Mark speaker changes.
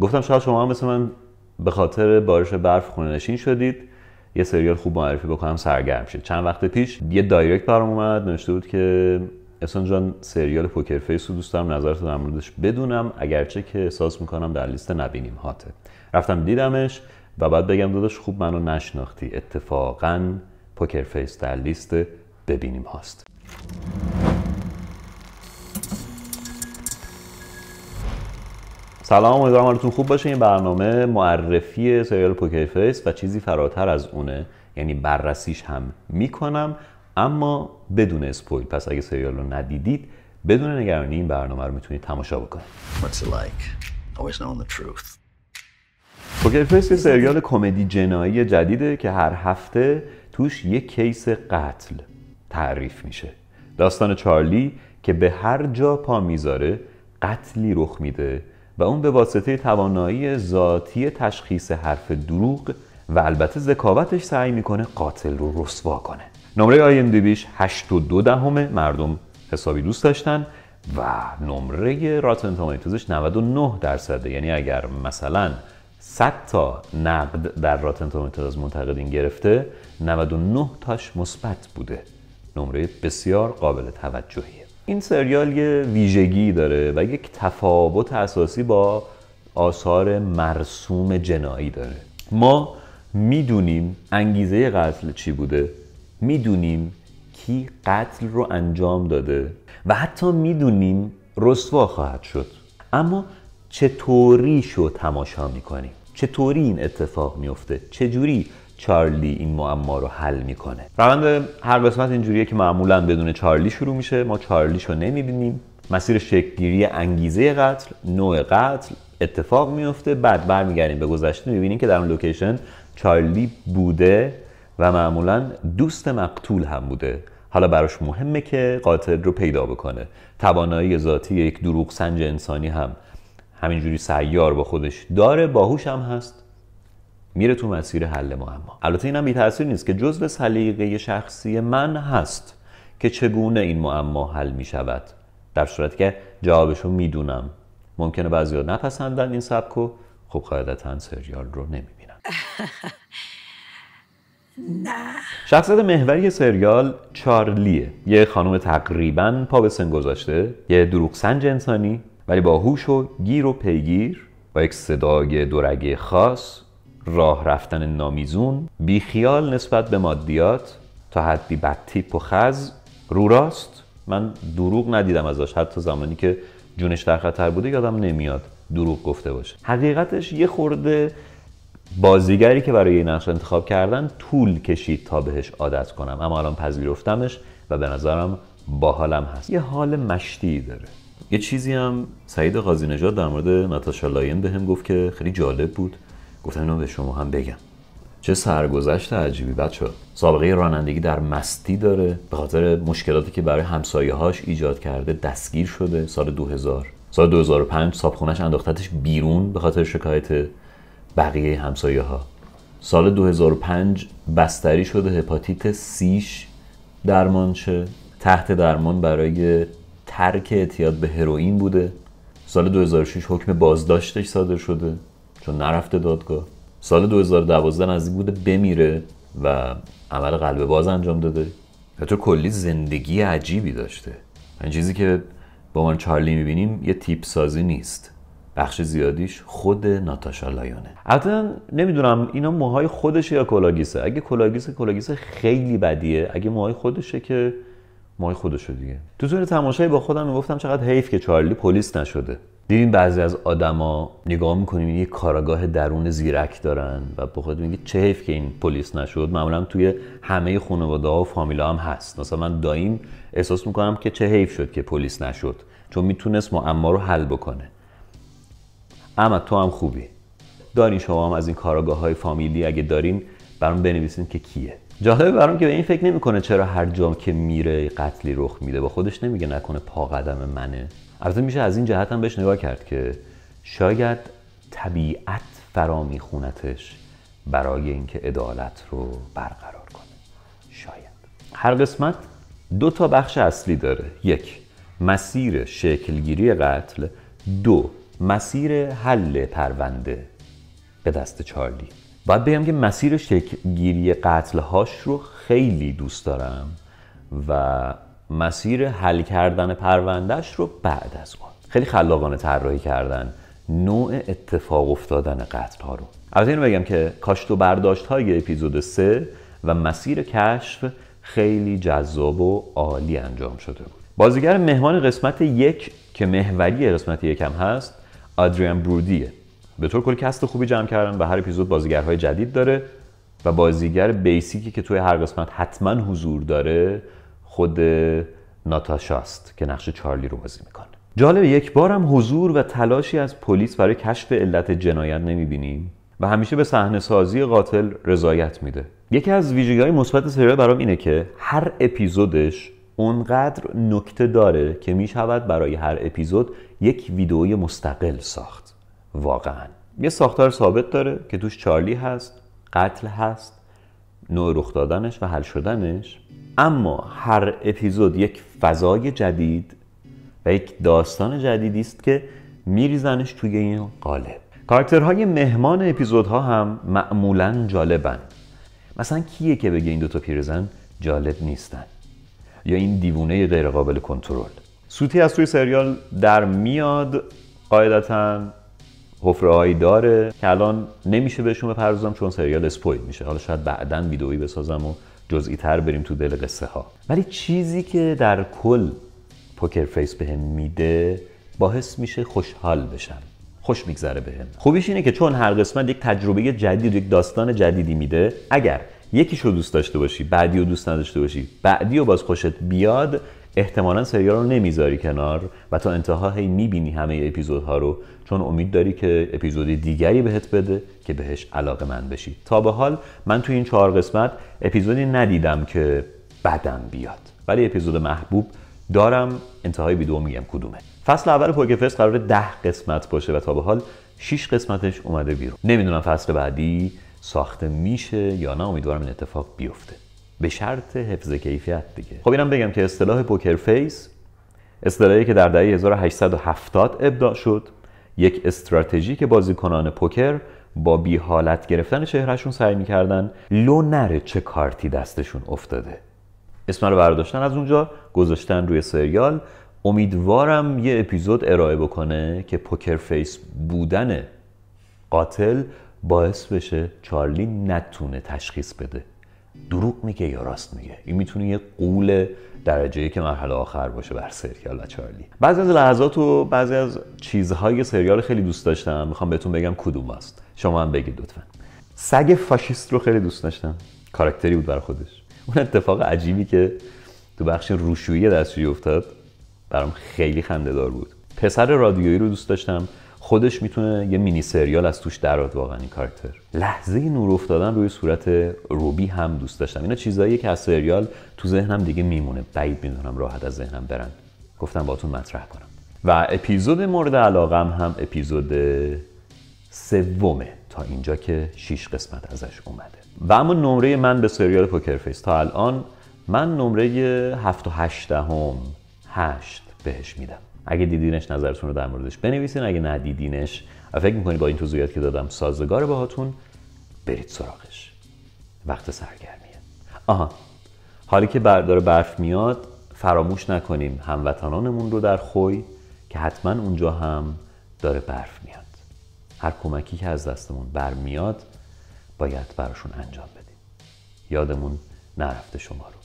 Speaker 1: گفتم شاید شما مثل من به خاطر بارش برف خونه نشین شدید یه سریال خوب معرفی بکنم سرگرم شید چند وقت پیش یه دایرکت برام اومد نوشته بود که احسان جان سریال پوکر فیس رو دوست دارم نظرت در موردش بدونم اگرچه که احساس میکنم در لیست نبینیم هاته رفتم دیدمش و بعد بگم داداش خوب منو نشناختی اتفاقا پوکر فیس در لیست ببینیم هاست سلام امیدوارم حالتون خوب باشه این برنامه معرفی سریال پوکر فیس و چیزی فراتر از اونه یعنی بررسیش هم میکنم اما بدون اسپویل پس اگه سریال رو ندیدید بدون نگرانی این برنامه رو میتونید تماشا بکنید پوکر فیس یه سریال کمدی جنایی جدیده که هر هفته توش یه کیس قتل تعریف میشه داستان چارلی که به هر جا پا میذاره قتلی رخ میده و اون به واسطه توانایی ذاتی تشخیص حرف دروغ و البته ذکاوتش سعی میکنه قاتل رو رسوا کنه نمره آی ام بیش 8.2 دهمه مردم حسابی دوست داشتن و نمره راتن 99 درصده یعنی اگر مثلا 100 تا نقد در راتن منتقدین گرفته 99 تاش مثبت بوده نمره بسیار قابل توجهی این سریال یه ویژگی داره و یک تفاوت اساسی با آثار مرسوم جنایی داره ما میدونیم انگیزه قتل چی بوده میدونیم کی قتل رو انجام داده و حتی میدونیم رسوا خواهد شد اما چطوری شو تماشا میکنیم چطوری این اتفاق میفته چجوری چارلی این معما رو حل میکنه روند هر قسمت اینجوریه که معمولا بدون چارلی شروع میشه ما چارلی رو نمیبینیم مسیر شکلگیری انگیزه قتل نوع قتل اتفاق میفته بعد برمیگردیم به گذشته میبینیم که در اون لوکیشن چارلی بوده و معمولا دوست مقتول هم بوده حالا براش مهمه که قاتل رو پیدا بکنه توانایی ذاتی یک دروغ سنج انسانی هم همینجوری سیار با خودش داره باهوش هم هست میره تو مسیر حل معما البته اینم بی تاثیر نیست که جزء سلیقه شخصی من هست که چگونه این معما حل می شود در صورتی که جوابشو میدونم ممکنه بعضیا نپسندن این سبک و خب قاعدتا سریال رو نمیبینن نه شخصیت محوری سریال چارلیه یه خانم تقریبا پا به سن گذاشته یه دروغ سنج انسانی ولی با هوش و گیر و پیگیر با یک صدای دورگه خاص راه رفتن نامیزون بیخیال نسبت به مادیات تا حدی تیپ و خز رو راست من دروغ ندیدم ازش حتی زمانی که جونش در خطر بوده یادم نمیاد دروغ گفته باشه حقیقتش یه خورده بازیگری که برای این نقش انتخاب کردن طول کشید تا بهش عادت کنم اما الان پذیرفتمش و به نظرم باحالم هست یه حال مشتی داره یه چیزی هم سعید قاضی نژاد در مورد ناتاشا لاین بهم گفت که خیلی جالب بود گفتم اینو به شما هم بگم چه سرگذشت عجیبی بچه سابقه رانندگی در مستی داره به خاطر مشکلاتی که برای همسایه هاش ایجاد کرده دستگیر شده سال 2000 سال 2005 سابخونش انداختتش بیرون به خاطر شکایت بقیه همسایه ها سال 2005 بستری شده هپاتیت سیش درمان شه تحت درمان برای ترک اعتیاد به هروئین بوده سال 2006 حکم بازداشتش صادر شده چون نرفته دادگاه سال 2012 نزدیک بوده بمیره و عمل قلب باز انجام داده و تو کلی زندگی عجیبی داشته این یعنی چیزی که با من چارلی میبینیم یه تیپ سازی نیست بخش زیادیش خود ناتاشا لایونه البته نمیدونم اینا موهای خودشه یا کلاگیسه اگه کلاگیسه کلاگیسه خیلی بدیه اگه موهای خودشه که موهای خودشه دیگه تو طول تماشای با خودم میگفتم چقدر حیف که چارلی پلیس نشده دیدین بعضی از آدما نگاه میکنیم یه کاراگاه درون زیرک دارن و به خود میگه چه حیف که این پلیس نشد معمولا توی همه خانواده ها و فامیلا هم هست مثلا من دایم احساس میکنم که چه حیف شد که پلیس نشد چون میتونست معما رو حل بکنه اما تو هم خوبی دارین شما هم از این کاراگاه های فامیلی اگه دارین برام بنویسین که کیه جالبه برام که به این فکر نمیکنه چرا هر جام که میره قتلی رخ میده با خودش نمیگه نکنه پا قدم منه البته میشه از این جهت هم بهش نگاه کرد که شاید طبیعت فرا میخونتش برای اینکه عدالت رو برقرار کنه شاید هر قسمت دو تا بخش اصلی داره یک مسیر شکلگیری قتل دو مسیر حل پرونده به دست چارلی باید بگم که مسیر شکلگیری قتلهاش رو خیلی دوست دارم و مسیر حل کردن پروندهش رو بعد از اون خیلی خلاقانه طراحی کردن نوع اتفاق افتادن قتل ها رو از این بگم که کاشت و برداشت های اپیزود 3 و مسیر کشف خیلی جذاب و عالی انجام شده بود بازیگر مهمان قسمت یک که محوری قسمت یکم هست آدریان برودیه به طور کلی کست خوبی جمع کردن و هر اپیزود بازیگرهای جدید داره و بازیگر بیسیکی که توی هر قسمت حتما حضور داره خود ناتاشاست که نقش چارلی رو بازی میکنه جالب یک بار هم حضور و تلاشی از پلیس برای کشف علت جنایت نمیبینیم و همیشه به صحنه سازی قاتل رضایت میده یکی از ویژگی های مثبت سریال برام اینه که هر اپیزودش اونقدر نکته داره که میشود برای هر اپیزود یک ویدئوی مستقل ساخت واقعا یه ساختار ثابت داره که توش چارلی هست قتل هست نوع رخ دادنش و حل شدنش اما هر اپیزود یک فضای جدید و یک داستان جدیدی است که میریزنش توی این قالب کارکترهای مهمان اپیزودها هم معمولا جالبن مثلا کیه که بگه این دوتا پیرزن جالب نیستن یا این دیوونه غیرقابل کنترل سوتی از توی سریال در میاد قاعدتا حفره هایی داره که الان نمیشه بهشون بپردازم چون سریال اسپویل میشه حالا شاید بعدا ویدئویی بسازم و جزئی تر بریم تو دل قصه ها ولی چیزی که در کل پوکر فیس بهم میده باعث میشه خوشحال بشم خوش میگذره بهم خوبیش اینه که چون هر قسمت یک تجربه جدید یک داستان جدیدی میده اگر یکیش رو دوست داشته باشی بعدی رو دوست نداشته باشی بعدی رو باز خوشت بیاد احتمالا سریال رو نمیذاری کنار و تا انتها هی میبینی همه اپیزودها رو چون امید داری که اپیزود دیگری بهت بده که بهش علاقه من بشی تا به حال من توی این چهار قسمت اپیزودی ندیدم که بدم بیاد ولی اپیزود محبوب دارم انتهای ویدیو میگم کدومه فصل اول پوکفست قرار ده قسمت باشه و تا به حال 6 قسمتش اومده بیرون نمیدونم فصل بعدی ساخته میشه یا نه امیدوارم این اتفاق بیفته به شرط حفظ کیفیت دیگه خب اینم بگم که اصطلاح پوکر فیس اصطلاحی که در دهه 1870 ابداع شد یک استراتژی که بازیکنان پوکر با بی حالت گرفتن چهرهشون سعی میکردن لو نره چه کارتی دستشون افتاده اسم رو برداشتن از اونجا گذاشتن روی سریال امیدوارم یه اپیزود ارائه بکنه که پوکر فیس بودن قاتل باعث بشه چارلی نتونه تشخیص بده دروغ میگه یا راست میگه این میتونه یه قول درجه که مرحله آخر باشه بر سریال و چارلی بعضی از لحظات و بعضی از چیزهای سریال خیلی دوست داشتم میخوام بهتون بگم کدوم است شما هم بگید لطفا سگ فاشیست رو خیلی دوست داشتم کاراکتری بود برای خودش اون اتفاق عجیبی که تو بخش روشویی دستشویی افتاد برام خیلی خنده دار بود پسر رادیویی رو دوست داشتم خودش میتونه یه مینی سریال از توش دراد واقعا این کارکتر لحظه نور افتادن روی صورت روبی هم دوست داشتم اینا چیزایی که از سریال تو ذهنم دیگه میمونه بعید میدونم راحت از ذهنم برن گفتم باتون مطرح کنم و اپیزود مورد علاقم هم اپیزود سومه تا اینجا که 6 قسمت ازش اومده و اما نمره من به سریال پوکر فیس تا الان من نمره 7 و هم 8 بهش میدم اگه دیدینش نظرتون رو در موردش بنویسین اگه ندیدینش و فکر میکنید با این توضیحات که دادم سازگار باهاتون برید سراغش وقت سرگرمیه آها حالی که بردار برف میاد فراموش نکنیم هموطنانمون رو در خوی که حتما اونجا هم داره برف میاد هر کمکی که از دستمون برمیاد باید براشون انجام بدیم یادمون نرفته شما رو